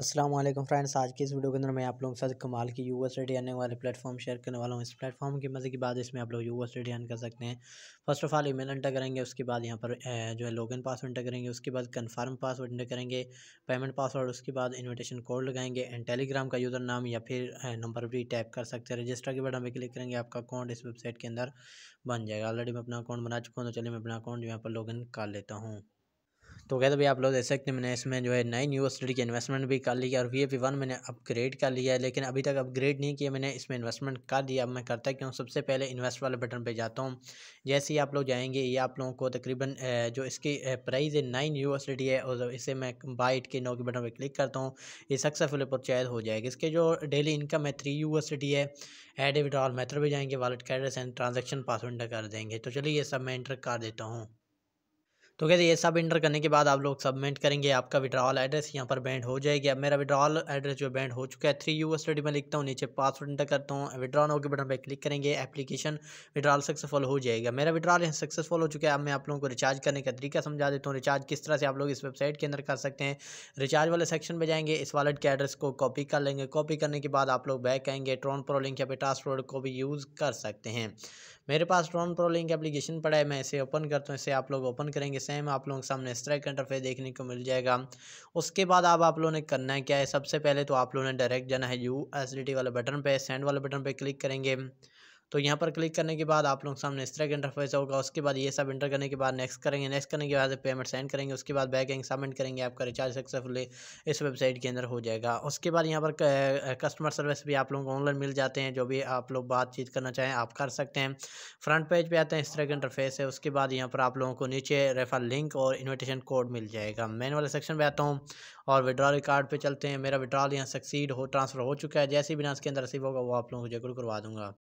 Aslam friends आज की इस वीडियो के अंदर मैं आप लोगों के साथ कमाल की यू एस आने वाले प्लेटफॉर्म शेयर करने वाला हूँ इस प्लेटफॉर्म की मज़े की बात इसमें आप लोग यू एस आन कर सकते हैं first of all email enter करेंगे उसके बाद यहाँ पर जो है लॉगिन पासवर्ड एंटर करेंगे उसके बाद कन्फर्म पासवर्ड एंटर करेंगे पेमेंट पासवर्ड उसके बाद इन्विटेशन कोड लगाएंगे एंड टेलीग्राम का यूज़र नाम या फिर नंबर भी टैप कर सकते हैं रजिस्टर के बटन पर क्लिक करेंगे आपका अकाउंट इस वेबसाइट के अंदर बन जाएगा ऑलरेडी मैं अपना अकाउंट बना चुका हूँ तो चलिए मैं अपना अकाउंट यहाँ पर लॉगिन कर लेता हूँ तो कहते भाई आप लोग देख सकते मैंने इसमें जो है नई स्टडी की इन्वेस्टमेंट भी कर ली है और वी एफ वन मैंने अपग्रेड कर लिया है लेकिन अभी तक अपग्रेड नहीं किया मैंने इसमें इन्वेस्टमेंट कर दिया अब मैं करता क्यों सबसे पहले इन्वेस्ट वाले बटन पर जाता हूँ जैसे ही आप लोग जाएंगे ये आप लोगों को तकरीबन जो इसकी प्राइस है नाइन न्यू है और इसे मैं बाइट के नौ के बटन पर क्लिक करता हूँ ये सक्सेसफुल चैद हो जाएगा इसके जो डेली इनकम है थ्री यू है एड विड्रॉल मेथड भी जाएंगे wallet address and transaction password कर देंगे तो चलिए ये सब मैं इंटर कर देता हूँ तो कहते ये सब इंटर करने के बाद आप लोग सबमिट करेंगे आपका विड्रॉल एड्रेस यहाँ पर बैंड हो जाएगी अब मेरा विड्रॉल एड्रेस जो बैंड हो चुका है थ्री यू एस मैं लिखता हूँ नीचे पासवर्ड इंटर करता हूँ विड्रॉल ओके बटन पर क्लिक करेंगे एप्लीकेशन विड्रॉल सक्सेसफुल हो जाएगा मेरा विड्रॉल यहाँ सक्सेसफुल हो चुका है अब मैं आप लोगों को रिचार्ज करने का तरीका समझा देता हूँ रिचार्ज किस तरह से आप लोग इस वेबसाइट के अंदर कर सकते हैं रिचार्ज वाले सेक्शन में जाएंगे इस वॉलेट के एड्रेस को कॉपी कर लेंगे कॉपी करने के बाद आप लोग बैक आएंगे ट्रॉन प्रो लिंक या फिर ट्रांसपोर्ट को भी यूज़ कर सकते हैं मेरे पास ट्रॉन प्रो लिंक एप्लीकेशन पड़ा है मैं इसे ओपन करता हूँ इसे आप लोग ओपन करेंगे सेम आप लोगों के सामने इस तरह का इंटरफेस देखने को मिल जाएगा उसके बाद अब आप लोगों ने करना है क्या है सबसे पहले तो आप लोगों ने डायरेक्ट जाना है यू वाले बटन पर सेंड वाले बटन पर क्लिक करेंगे तो यहाँ पर क्लिक करने के बाद आप लोग सामने इस तरह का इंटरफेस होगा उसके बाद ये सब इंटर करने के बाद नेक्स्ट करेंगे नेक्स्ट करने के बाद पेमेंट सेंड करेंगे उसके बाद बैक एंग सबमिट करेंगे आपका रिचार्ज सक्सेसफुली इस वेबसाइट के अंदर हो जाएगा उसके बाद यहाँ पर कस्टमर सर्विस भी आप लोगों को ऑनलाइन मिल जाते हैं जो भी आप लोग बातचीत करना चाहें आप कर सकते हैं फ्रंट पेज पर आते हैं इस तरह का इंटरफेस है उसके बाद यहाँ पर आप लोगों को नीचे रेफर लिंक और इन्विटेशन कोड मिल जाएगा मैन वाले सेक्शन पर आता हूँ और विड्रॉल कार्ड पर चलते हैं मेरा विड्रॉल यहाँ सक्सीड हो ट्रांसफ़र हो चुका है जैसे भी ना इसके अंदर रसीब होगा वो आप लोगों को जरूर करवा दूंगा